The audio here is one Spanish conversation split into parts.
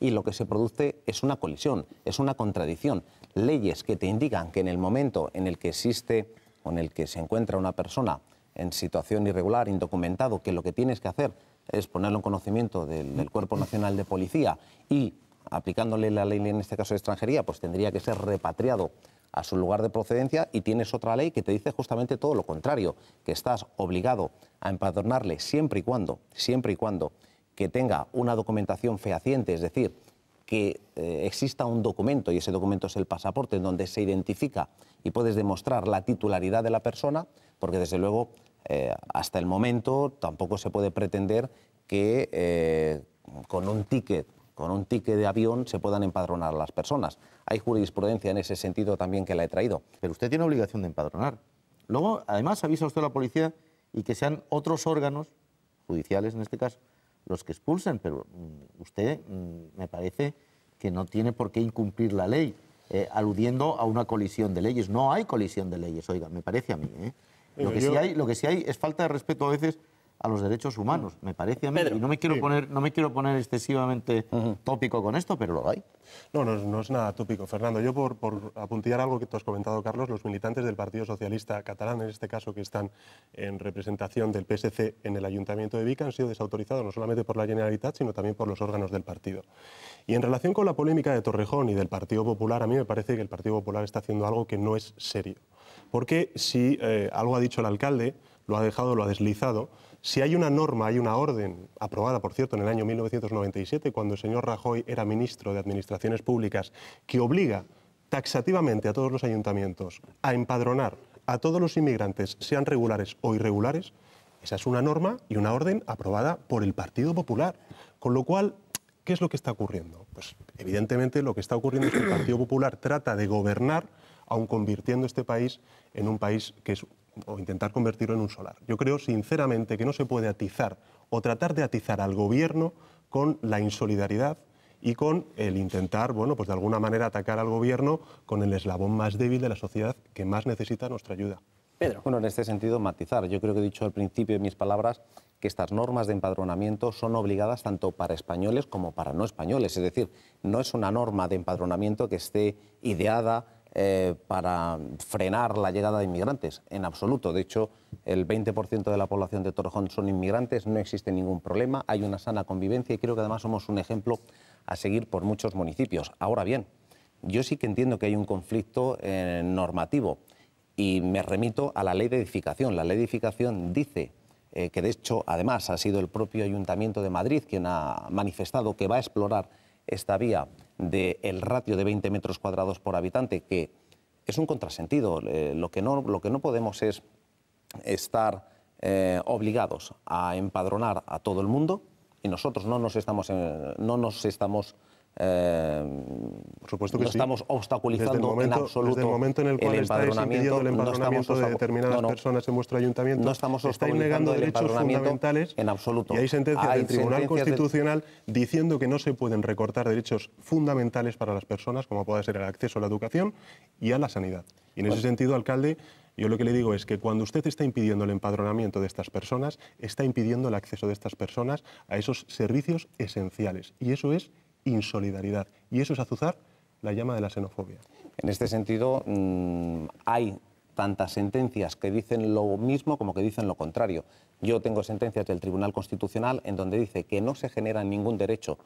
y lo que se produce es una colisión, es una contradicción. Leyes que te indican que en el momento en el que existe o en el que se encuentra una persona en situación irregular, indocumentado, que lo que tienes que hacer es ponerlo en conocimiento del, del Cuerpo Nacional de Policía y aplicándole la ley, en este caso de extranjería, pues tendría que ser repatriado a su lugar de procedencia y tienes otra ley que te dice justamente todo lo contrario, que estás obligado a empadronarle siempre y cuando, siempre y cuando que tenga una documentación fehaciente, es decir, que eh, exista un documento, y ese documento es el pasaporte, en donde se identifica y puedes demostrar la titularidad de la persona, porque desde luego eh, hasta el momento tampoco se puede pretender que eh, con un ticket con un ticket de avión se puedan empadronar las personas. Hay jurisprudencia en ese sentido también que la he traído. Pero usted tiene obligación de empadronar. Luego, además, avisa usted a la policía y que sean otros órganos, judiciales en este caso, los que expulsan, pero mm, usted mm, me parece que no tiene por qué incumplir la ley, eh, aludiendo a una colisión de leyes. No hay colisión de leyes, oiga, me parece a mí. ¿eh? lo que sí hay es falta de respeto a veces a los derechos humanos, mm. me parece a mí. Y no me quiero poner, no me quiero poner excesivamente tópico con esto, pero lo hay. No, no, no es nada tópico, Fernando. Yo por, por apuntillar algo que tú has comentado, Carlos, los militantes del Partido Socialista Catalán, en este caso que están en representación del PSC en el Ayuntamiento de Vica, han sido desautorizados no solamente por la Generalitat, sino también por los órganos del partido. Y en relación con la polémica de Torrejón y del Partido Popular, a mí me parece que el Partido Popular está haciendo algo que no es serio. Porque si eh, algo ha dicho el alcalde, lo ha dejado, lo ha deslizado. Si hay una norma, hay una orden, aprobada por cierto en el año 1997, cuando el señor Rajoy era ministro de Administraciones Públicas, que obliga taxativamente a todos los ayuntamientos a empadronar a todos los inmigrantes, sean regulares o irregulares, esa es una norma y una orden aprobada por el Partido Popular. Con lo cual, ¿qué es lo que está ocurriendo? Pues evidentemente lo que está ocurriendo es que el Partido Popular trata de gobernar aun convirtiendo este país en un país que es o intentar convertirlo en un solar. Yo creo sinceramente que no se puede atizar o tratar de atizar al gobierno con la insolidaridad y con el intentar, bueno, pues de alguna manera atacar al gobierno con el eslabón más débil de la sociedad que más necesita nuestra ayuda. Pedro. Bueno, en este sentido, matizar. Yo creo que he dicho al principio de mis palabras que estas normas de empadronamiento son obligadas tanto para españoles como para no españoles. Es decir, no es una norma de empadronamiento que esté ideada, eh, para frenar la llegada de inmigrantes, en absoluto. De hecho, el 20% de la población de Torrejón son inmigrantes, no existe ningún problema, hay una sana convivencia y creo que además somos un ejemplo a seguir por muchos municipios. Ahora bien, yo sí que entiendo que hay un conflicto eh, normativo y me remito a la ley de edificación. La ley de edificación dice eh, que de hecho además ha sido el propio Ayuntamiento de Madrid quien ha manifestado que va a explorar esta vía del ratio de 20 metros cuadrados por habitante, que es un contrasentido. Eh, lo, que no, lo que no podemos es estar eh, obligados a empadronar a todo el mundo y nosotros no nos estamos, no nos estamos por eh, supuesto que estamos obstaculizando desde el momento, en absoluto desde el, momento en el, cual estáis impidiendo el empadronamiento de determinadas personas en vuestro ayuntamiento. No estamos obstaculizando negando derechos fundamentales en absoluto. Y hay sentencias del Tribunal Constitucional diciendo que no se pueden recortar derechos fundamentales para las personas, como puede ser el acceso a la educación y a la sanidad. Y en ese sentido, alcalde, yo lo que le digo es que cuando usted está impidiendo el empadronamiento de estas personas, está impidiendo el acceso de estas personas a esos servicios esenciales. Y eso es insolidaridad. Y eso es azuzar la llama de la xenofobia. En este sentido, mm, hay tantas sentencias que dicen lo mismo como que dicen lo contrario. Yo tengo sentencias del Tribunal Constitucional en donde dice que no se genera ningún derecho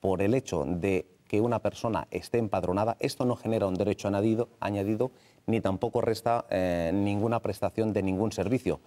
por el hecho de que una persona esté empadronada. Esto no genera un derecho añadido, añadido ni tampoco resta eh, ninguna prestación de ningún servicio.